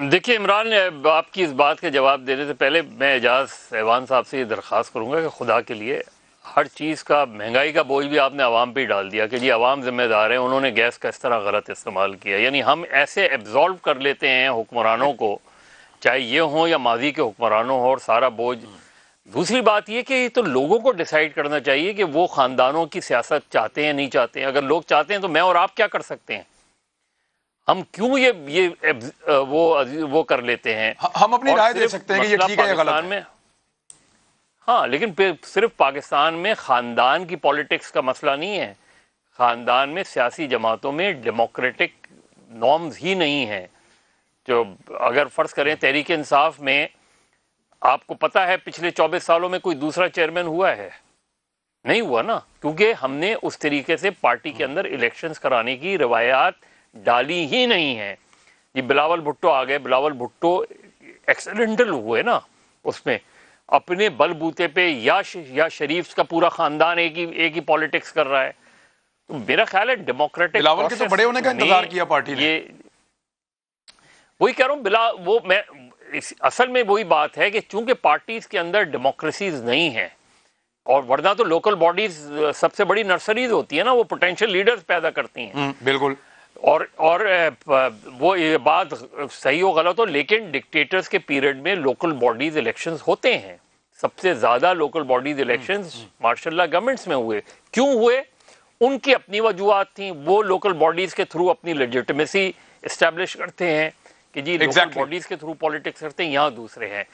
देखिए इमरान आपकी इस बात के जवाब देने से पहले मैं एजाज सहवान साहब से ये दरख्वास्त करूँगा कि खुदा के लिए हर चीज़ का महंगाई का बोझ भी आपने आवाम पर ही डाल दिया कि जी आवाम जिम्मेदार है उन्होंने गैस का इस तरह गलत इस्तेमाल किया यानी हम ऐसे एब्जॉल्व कर लेते हैं हुक्मरानों को चाहे ये हों या माजी के हुक्मरानों हों और सारा बोझ दूसरी बात यह कि तो लोगों को डिसाइड करना चाहिए कि वो ख़ानदानों की सियासत चाहते हैं नहीं चाहते हैं अगर लोग चाहते हैं तो मैं और आप क्या कर सकते हैं हम क्यों ये ये वो वो कर लेते हैं हम अपनी राय दे सकते हैं कि ये ठीक है या गलत में हाँ लेकिन सिर्फ पाकिस्तान में ख़ानदान की पॉलिटिक्स का मसला नहीं है ख़ानदान में सियासी जमातों में डेमोक्रेटिक नॉर्म्स ही नहीं है जो अगर फ़र्ज़ करें तहरीक इंसाफ में आपको पता है पिछले चौबीस सालों में कोई दूसरा चेयरमैन हुआ है नहीं हुआ ना क्योंकि हमने उस तरीके से पार्टी के हाँ। अंदर इलेक्शंस कराने की रवायात डाली ही नहीं है ये बिलावल भुट्टो आ गए बिलावल भुट्टो एक्सीडेंटल हुए ना उसमें अपने बलबूते पे या श, या शरीफ का पूरा खानदान एक ही एक ही पॉलिटिक्स कर रहा है तो मेरा ख्याल है डेमोक्रेटिक बिलावल के तो बड़े होने का इंतजार किया पार्टी ने ये वही कह रहा हूं बिला वो मैं इस असल में वही बात है कि चूंकि पार्टीज के अंदर डेमोक्रेसीज नहीं है और वरना तो लोकल बॉडीज सबसे बड़ी नर्सरीज होती है ना वो पोटेंशियल लीडर्स पैदा करती हैं हम्म, बिल्कुल और और वो ये बात सही हो गलत हो लेकिन डिक्टेटर्स के पीरियड में लोकल बॉडीज इलेक्शंस होते हैं सबसे ज़्यादा local bodies elections martial law governments में हुए क्यों हुए उनकी अपनी वजूहत थी वो लोकल बॉडीज़ के थ्रू अपनी लेजिटमेसी इस्टेब्लिश करते हैं कि जी exactly. बॉडीज़ के थ्रू पॉलिटिक्स करते हैं यहाँ दूसरे हैं